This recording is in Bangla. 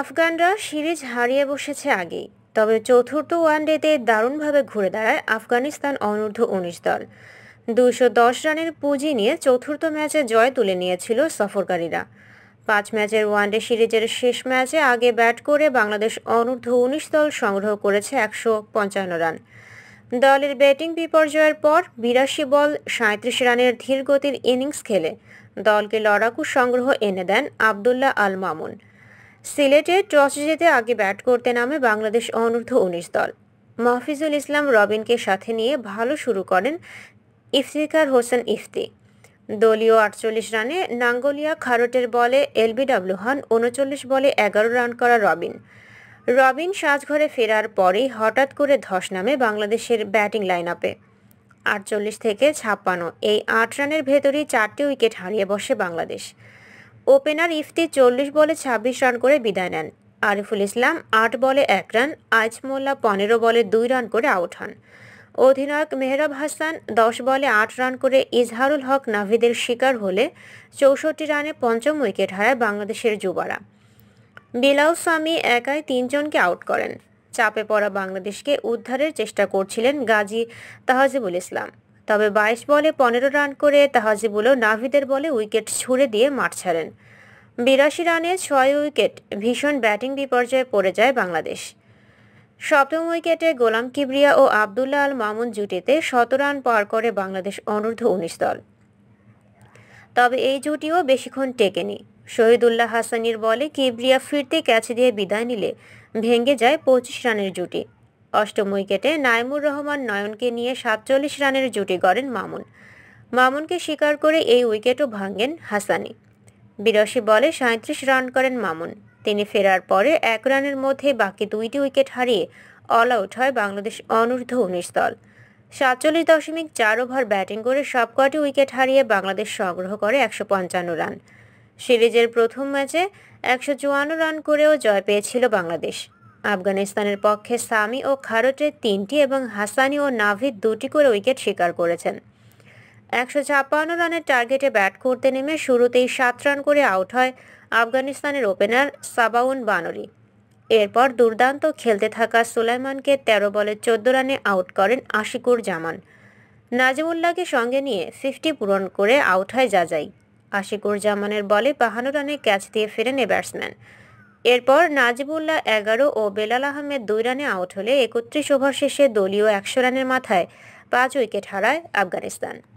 আফগানরা সিরিজ হারিয়ে বসেছে আগেই তবে চতুর্থ ওয়ানডেতে দারুণভাবে ঘুরে দাঁড়ায় আফগানিস্তান অনূর্ধ্ব উনিশ দল দুশো দশ রানের পুঁজি নিয়ে চতুর্থ ম্যাচে জয় তুলে নিয়েছিল সফরকারীরা পাঁচ ম্যাচের ওয়ানডে সিরিজের শেষ ম্যাচে আগে ব্যাট করে বাংলাদেশ অনূর্ধ্ব উনিশ দল সংগ্রহ করেছে একশো পঞ্চান্ন রান দলের ব্যাটিং বিপর্যয়ের পর বিরাশি বল সাঁত্রিশ রানের ধীরগতির ইনিংস খেলে দলকে লড়াকু সংগ্রহ এনে দেন আবদুল্লাহ আল মামুন সিলেটে টস জিতে আগে ব্যাট করতে নামে বাংলাদেশ অনূর্ধ্ব উনিশ দল মাহফিজুল ইসলাম রবিনকে সাথে নিয়ে ভালো শুরু করেন ইফতিকার হোসেন ইফতি দলীয় আটচল্লিশ রানে নাঙ্গলিয়া খারটের বলে এলবিডব্লিউ হন উনচল্লিশ বলে এগারো রান করা রবিন রবিন সাজঘরে ফেরার পরেই হঠাৎ করে ধস নামে বাংলাদেশের ব্যাটিং লাইন আপে আটচল্লিশ থেকে ছাপ্পান্ন এই আট রানের ভেতরেই চারটি উইকেট হারিয়ে বসে বাংলাদেশ ওপেনার ইফতি চল্লিশ বলে ২৬ রান করে বিদায় নেন আরিফুল ইসলাম আট বলে এক রান আইচ মোল্লা পনেরো বলে দুই রান করে আউট হন অধিনায়ক মেহরাব হাসান দশ বলে আট রান করে ইজহারুল হক নাভিদের শিকার হলে চৌষট্টি রানে পঞ্চম উইকেট হারায় বাংলাদেশের যুবারা বিলাউ স্বামী একাই তিনজনকে আউট করেন চাপে পড়া বাংলাদেশকে উদ্ধারের চেষ্টা করছিলেন গাজী তাহাজিবুল ইসলাম তবে ২২ বলে পনেরো রান করে তাহাজিবুলও নাভিদের বলে উইকেট ছুড়ে দিয়ে মাঠ ছাড়েন বিরাশি রানে ছয় উইকেট ভীষণ ব্যাটিং বিপর্যয়ে পড়ে যায় বাংলাদেশ সপ্তম উইকেটে গোলাম কিবরিয়া ও আবদুল্লা আল মামুন জুটিতে শত রান পার করে বাংলাদেশ অনূর্ধ্ব উনিশ দল তবে এই জুটিও বেশিক্ষণ টেকেনি শহীদুল্লাহ হাসানির বলে কিবরিয়া ফিরতে ক্যাচ দিয়ে বিদায় নিলে ভেঙে যায় পঁচিশ রানের জুটি অষ্টম উইকেটে নাইমুর রহমান নয়নকে নিয়ে সাতচল্লিশ রানের জুটি গড়েন মামুন মামুনকে শিকার করে এই উইকেটও ভাঙেন হাসানি বিরাশি বলে সাঁত্রিশ রান করেন মামুন তিনি ফেরার পরে এক রানের মধ্যে বাকি দুইটি উইকেট হারিয়ে অল আউট হয় বাংলাদেশ অনূর্ধ্ব উনিশ দল সাতচল্লিশ দশমিক চার ওভার ব্যাটিং করে সবকটি উইকেট হারিয়ে বাংলাদেশ সংগ্রহ করে একশো পঞ্চান্ন রান সিরিজের প্রথম ম্যাচে একশো চুয়ান্ন রান করেও জয় পেয়েছিল বাংলাদেশ আফগানিস্তানের পক্ষে সামি ও খারটের তিনটি এবং হাসানি ও নাভিদ দুটি করে উইকেট শিকার করেছেন একশো ছাপ্পান্ন রানের টার্গেটে ব্যাট করতে নেমে শুরুতেই সাত রান করে আউট হয় আফগানিস্তানের ওপেনার সাবাউন বানরি এরপর দুর্দান্ত খেলতে থাকা সুলাইমানকে ১৩ বলে চোদ্দ রানে আউট করেন আশিকুর জামান নাজিমুল্লাহকে সঙ্গে নিয়ে ফিফটি পূরণ করে আউট হয় যাজাই আশিকুর জামানের বলে বাহান্ন রানে ক্যাচ দিয়ে ফেরেন এ ব্যাটসম্যান এরপর নাজিবুল্লাহ এগারো ও বেলাল আহমেদ দুই রানে আউট হলে একত্রিশ ওভার শেষে দলীয় একশো রানের মাথায় পাঁচ উইকেট হারায় আফগানিস্তান